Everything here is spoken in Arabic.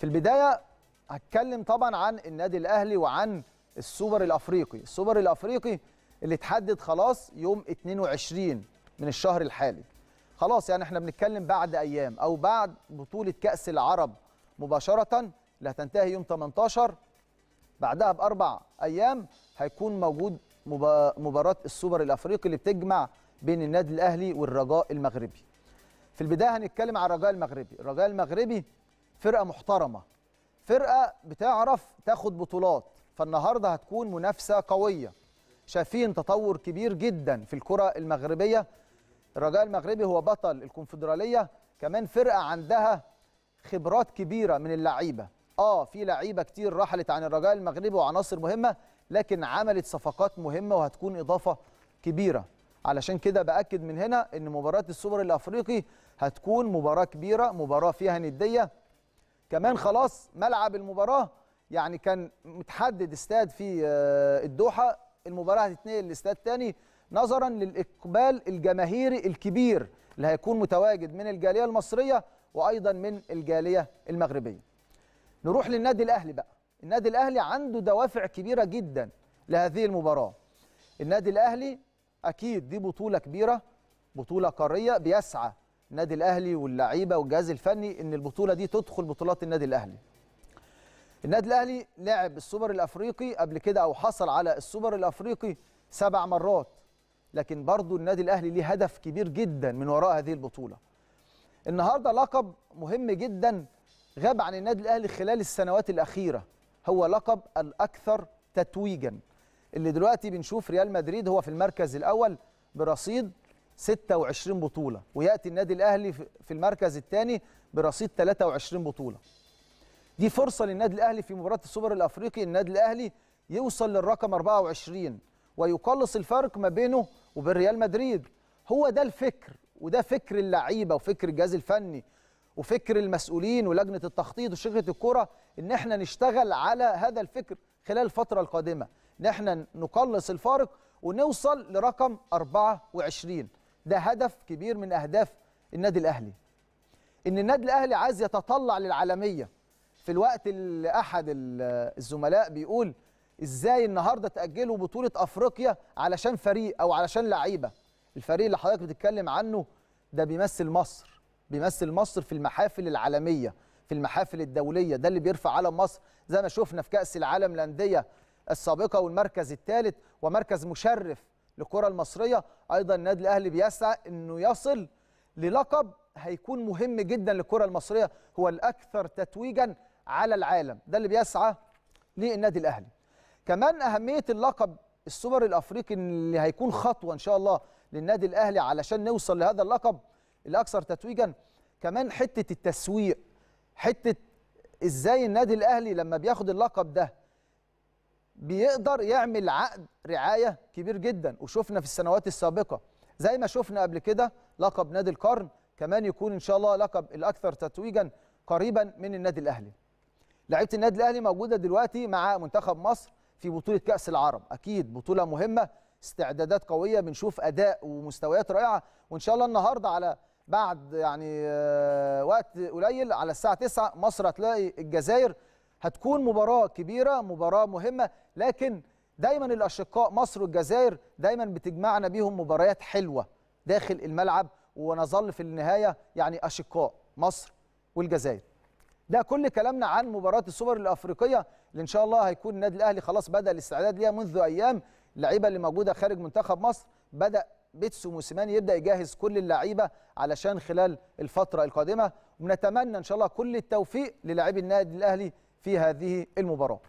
في البدايه هتكلم طبعا عن النادي الاهلي وعن السوبر الافريقي السوبر الافريقي اللي اتحدد خلاص يوم 22 من الشهر الحالي خلاص يعني احنا بنتكلم بعد ايام او بعد بطوله كاس العرب مباشره اللي هتنتهي يوم 18 بعدها باربع ايام هيكون موجود مباراه السوبر الافريقي اللي بتجمع بين النادي الاهلي والرجاء المغربي في البدايه هنتكلم على الرجاء المغربي الرجاء المغربي فرقه محترمه فرقه بتعرف تاخد بطولات فالنهارده هتكون منافسه قويه شايفين تطور كبير جدا في الكره المغربيه الرجاء المغربي هو بطل الكونفدراليه كمان فرقه عندها خبرات كبيره من اللعيبه اه في لعيبه كتير رحلت عن الرجاء المغربي وعناصر مهمه لكن عملت صفقات مهمه وهتكون اضافه كبيره علشان كده باكد من هنا ان مباراه السوبر الافريقي هتكون مباراه كبيره مباراه فيها نديه كمان خلاص ملعب المباراه يعني كان متحدد استاد في آه، الدوحه المباراه هتتنقل لاستاد تاني نظرا للاقبال الجماهيري الكبير اللي هيكون متواجد من الجاليه المصريه وايضا من الجاليه المغربيه. نروح للنادي الاهلي بقى، النادي الاهلي عنده دوافع كبيره جدا لهذه المباراه. النادي الاهلي اكيد دي بطوله كبيره بطوله قاريه بيسعى النادي الاهلي واللعيبه والجهاز الفني ان البطوله دي تدخل بطولات النادي الاهلي النادي الاهلي لعب السوبر الافريقي قبل كده او حصل على السوبر الافريقي سبع مرات لكن برضو النادي الاهلي ليه هدف كبير جدا من وراء هذه البطوله النهارده لقب مهم جدا غاب عن النادي الاهلي خلال السنوات الاخيره هو لقب الاكثر تتويجا اللي دلوقتي بنشوف ريال مدريد هو في المركز الاول برصيد 26 بطولة ويأتي النادي الأهلي في المركز الثاني برصيد 23 بطولة دي فرصة للنادي الأهلي في مباراة السوبر الأفريقي النادي الأهلي يوصل للرقم 24 ويقلص الفرق ما بينه وبين ريال مدريد هو ده الفكر وده فكر اللعيبة وفكر الجهاز الفني وفكر المسؤولين ولجنة التخطيط وشركة الكرة إن احنا نشتغل على هذا الفكر خلال الفترة القادمة إن احنا نقلص الفارق ونوصل لرقم 24 ده هدف كبير من اهداف النادي الاهلي ان النادي الاهلي عايز يتطلع للعالميه في الوقت اللي احد الزملاء بيقول ازاي النهارده تاجلوا بطوله افريقيا علشان فريق او علشان لعيبه الفريق اللي حضرتك بتتكلم عنه ده بيمثل مصر بيمثل مصر في المحافل العالميه في المحافل الدوليه ده اللي بيرفع علم مصر زي ما شفنا في كاس العالم للانديه السابقه والمركز الثالث ومركز مشرف للكره المصريه ايضا النادي الاهلي بيسعى انه يصل للقب هيكون مهم جدا للكره المصريه هو الاكثر تتويجا على العالم ده اللي بيسعى للنادي الاهلي كمان اهميه اللقب السوبر الافريقي اللي هيكون خطوه ان شاء الله للنادي الاهلي علشان نوصل لهذا اللقب الاكثر تتويجا كمان حته التسويق حته ازاي النادي الاهلي لما بياخد اللقب ده بيقدر يعمل عقد رعايه كبير جدا وشفنا في السنوات السابقه زي ما شفنا قبل كده لقب نادي القرن كمان يكون ان شاء الله لقب الاكثر تتويجا قريبا من النادي الاهلي لعيبه النادي الاهلي موجوده دلوقتي مع منتخب مصر في بطوله كاس العرب اكيد بطوله مهمه استعدادات قويه بنشوف اداء ومستويات رائعه وان شاء الله النهارده على بعد يعني آه، وقت قليل على الساعه 9 مصر هتلاقي الجزائر هتكون مباراه كبيره مباراه مهمه لكن دايما الاشقاء مصر والجزائر دايما بتجمعنا بيهم مباريات حلوه داخل الملعب ونظل في النهايه يعني اشقاء مصر والجزائر ده كل كلامنا عن مباراه السوبر الافريقيه اللي ان شاء الله هيكون النادي الاهلي خلاص بدا الاستعداد ليها منذ ايام اللعيبه اللي موجوده خارج منتخب مصر بدا بيتسو موسيماني يبدا يجهز كل اللعيبه علشان خلال الفتره القادمه ونتمنى ان شاء الله كل التوفيق للاعبي النادي الاهلي في هذه المباراه